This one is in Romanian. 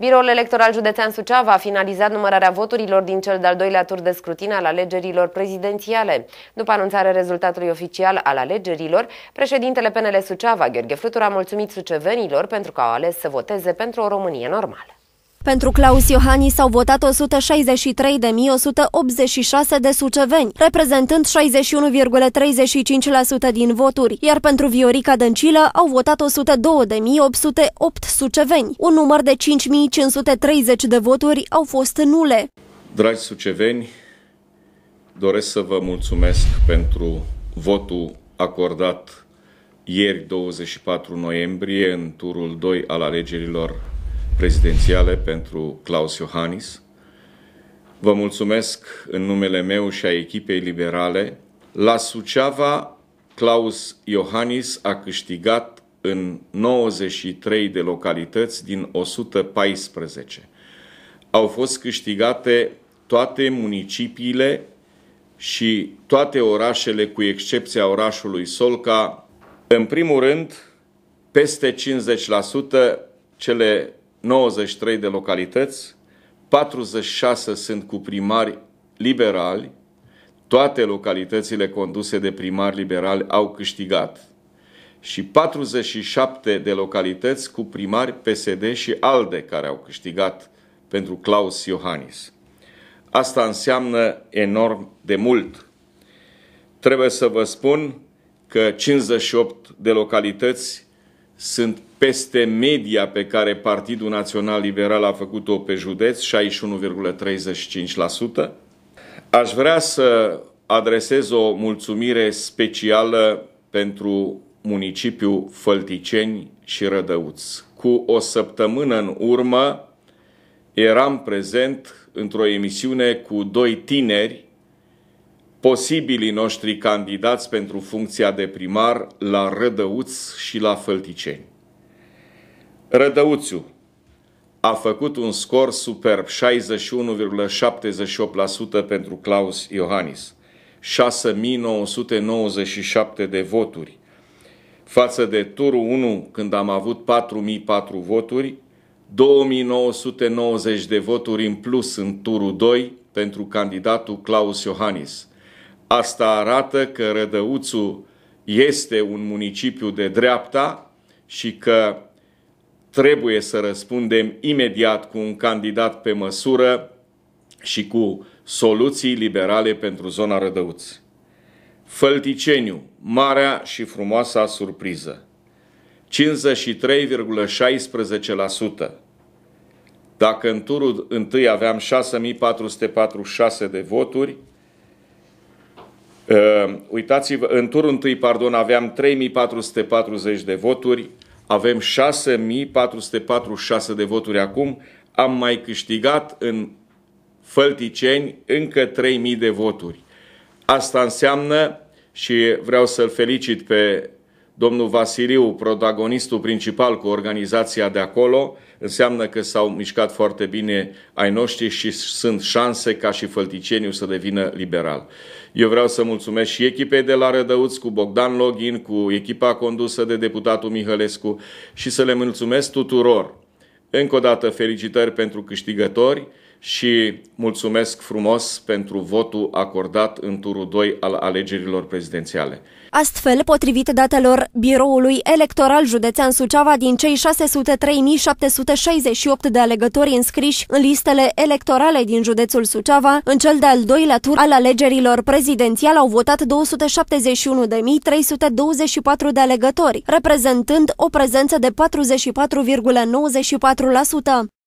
Biroul Electoral Județean Suceava a finalizat numărarea voturilor din cel de-al doilea tur de scrutin al alegerilor prezidențiale. După anunțarea rezultatului oficial al alegerilor, președintele PNL Suceava, Gheorghe Flutur, a mulțumit sucevenilor pentru că au ales să voteze pentru o Românie normală. Pentru Claus Iohannis au votat 163.186 de suceveni, reprezentând 61,35% din voturi, iar pentru Viorica Dăncilă au votat 102.808 suceveni. Un număr de 5.530 de voturi au fost nule. Dragi suceveni, doresc să vă mulțumesc pentru votul acordat ieri 24 noiembrie în turul 2 al alegerilor prezidențiale pentru Claus Iohannis. Vă mulțumesc în numele meu și a echipei liberale. La Suceava, Claus Iohannis a câștigat în 93 de localități din 114. Au fost câștigate toate municipiile și toate orașele, cu excepția orașului Solca. În primul rând, peste 50% cele 93 de localități, 46 sunt cu primari liberali, toate localitățile conduse de primari liberali au câștigat și 47 de localități cu primari PSD și ALDE care au câștigat pentru Claus Iohannis. Asta înseamnă enorm de mult. Trebuie să vă spun că 58 de localități sunt peste media pe care Partidul Național Liberal a făcut-o pe județ, 61,35%. Aș vrea să adresez o mulțumire specială pentru municipiul Fălticeni și Rădăuți. Cu o săptămână în urmă eram prezent într-o emisiune cu doi tineri posibilii noștri candidați pentru funcția de primar la Rădăuț și la Fălticeni. Rădăuțiu a făcut un scor superb 61,78% pentru Claus Iohannis, 6997 de voturi, față de turul 1 când am avut 4004 voturi, 2990 de voturi în plus în turul 2 pentru candidatul Claus Iohannis – Asta arată că Rădăuțu este un municipiu de dreapta și că trebuie să răspundem imediat cu un candidat pe măsură și cu soluții liberale pentru zona Rădăuț. Fălticeniu, marea și frumoasa surpriză. 53,16%. Dacă în turul întâi aveam 6446 de voturi, Ă, uitați-vă, în turul întâi, pardon, aveam 3440 de voturi, avem 6446 de voturi acum, am mai câștigat în Fălticeni încă 3000 de voturi. Asta înseamnă și vreau să-l felicit pe domnul Vasiliu, protagonistul principal cu organizația de acolo, înseamnă că s-au mișcat foarte bine ai noștri și sunt șanse ca și Fălticeniu să devină liberal. Eu vreau să mulțumesc și echipei de la Rădăuț, cu Bogdan Login, cu echipa condusă de deputatul Mihălescu și să le mulțumesc tuturor. Încă o dată felicitări pentru câștigători și mulțumesc frumos pentru votul acordat în turul 2 al alegerilor prezidențiale. Astfel, potrivit datelor Biroului Electoral Județean Suceava, din cei 603.768 de alegători înscriși în listele electorale din județul Suceava, în cel de-al doilea tur al alegerilor prezidențiale au votat 271.324 de alegători, reprezentând o prezență de 44,94%.